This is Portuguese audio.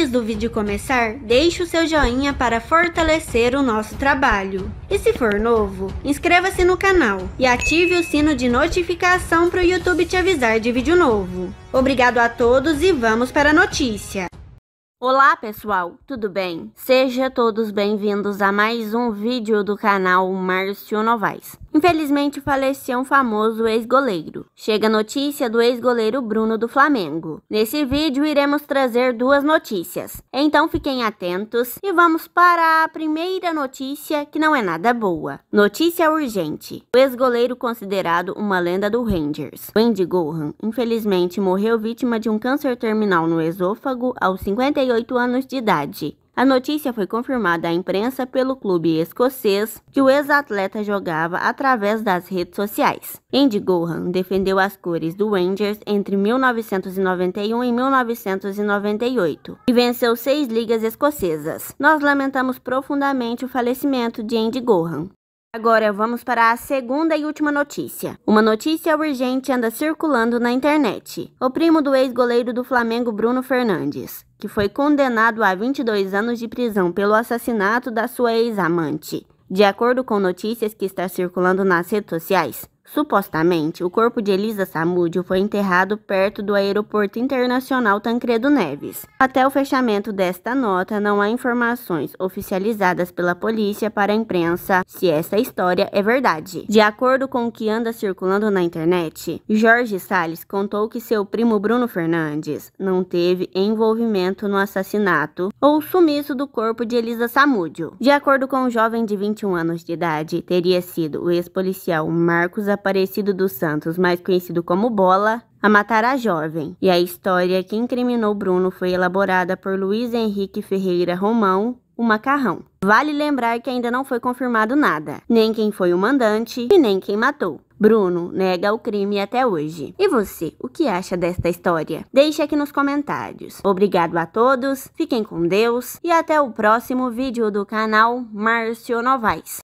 Antes do vídeo começar, deixe o seu joinha para fortalecer o nosso trabalho. E se for novo, inscreva-se no canal e ative o sino de notificação para o YouTube te avisar de vídeo novo. Obrigado a todos e vamos para a notícia. Olá pessoal, tudo bem? Sejam todos bem-vindos a mais um vídeo do canal Márcio Novaes. Infelizmente faleceu é um famoso ex-goleiro. Chega a notícia do ex-goleiro Bruno do Flamengo. Nesse vídeo iremos trazer duas notícias, então fiquem atentos e vamos para a primeira notícia que não é nada boa. Notícia urgente. O ex-goleiro considerado uma lenda do Rangers, Wendy Gohan, infelizmente morreu vítima de um câncer terminal no esôfago aos 58 anos de idade. A notícia foi confirmada à imprensa pelo clube escocês que o ex-atleta jogava através das redes sociais. Andy Gohan defendeu as cores do Rangers entre 1991 e 1998 e venceu seis ligas escocesas. Nós lamentamos profundamente o falecimento de Andy Gohan. Agora vamos para a segunda e última notícia. Uma notícia urgente anda circulando na internet. O primo do ex-goleiro do Flamengo, Bruno Fernandes, que foi condenado a 22 anos de prisão pelo assassinato da sua ex-amante. De acordo com notícias que está circulando nas redes sociais, Supostamente, o corpo de Elisa Samúdio foi enterrado perto do Aeroporto Internacional Tancredo Neves. Até o fechamento desta nota, não há informações oficializadas pela polícia para a imprensa se essa história é verdade. De acordo com o que anda circulando na internet, Jorge Salles contou que seu primo Bruno Fernandes não teve envolvimento no assassinato ou sumiço do corpo de Elisa Samúdio. De acordo com o um jovem de 21 anos de idade, teria sido o ex-policial Marcos Aparecido dos Santos, mais conhecido como Bola, a matar a jovem. E a história que incriminou Bruno foi elaborada por Luiz Henrique Ferreira Romão, o macarrão. Vale lembrar que ainda não foi confirmado nada, nem quem foi o mandante e nem quem matou. Bruno nega o crime até hoje. E você, o que acha desta história? Deixe aqui nos comentários. Obrigado a todos, fiquem com Deus e até o próximo vídeo do canal Márcio Novaes.